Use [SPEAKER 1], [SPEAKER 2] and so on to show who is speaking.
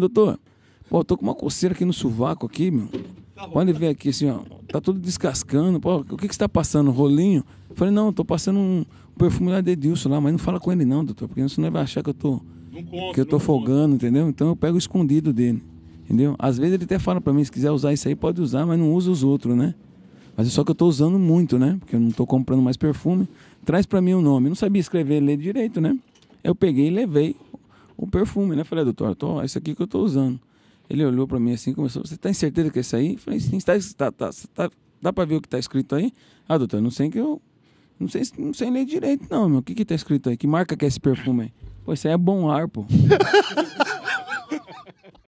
[SPEAKER 1] Doutor, pô, eu tô com uma coceira aqui no sovaco aqui, meu. Tá pode ver aqui, assim, ó. Tá tudo descascando. Pô, o que que está passando? Rolinho? falei, não, tô passando um perfume lá de Edilson lá, mas não fala com ele não, doutor, porque senão ele vai achar que eu tô... que eu tô folgando, entendeu? Então eu pego o escondido dele, entendeu? Às vezes ele até fala para mim, se quiser usar isso aí, pode usar, mas não usa os outros, né? Mas é só que eu tô usando muito, né? Porque eu não tô comprando mais perfume. Traz para mim o nome. Eu não sabia escrever e ler direito, né? Eu peguei e levei o perfume, né? Falei, ah, doutor, tô, esse é aqui que eu tô usando. Ele olhou para mim assim, começou, você tem tá certeza que é esse aí? Falei, sim, tá, tá, tá, tá dá para ver o que tá escrito aí? Ah, doutor, não sei que eu, não sei, não sei ler direito não, meu. O que que tá escrito aí? Que marca que é esse perfume aí? Pô, isso aí é bom ar, pô.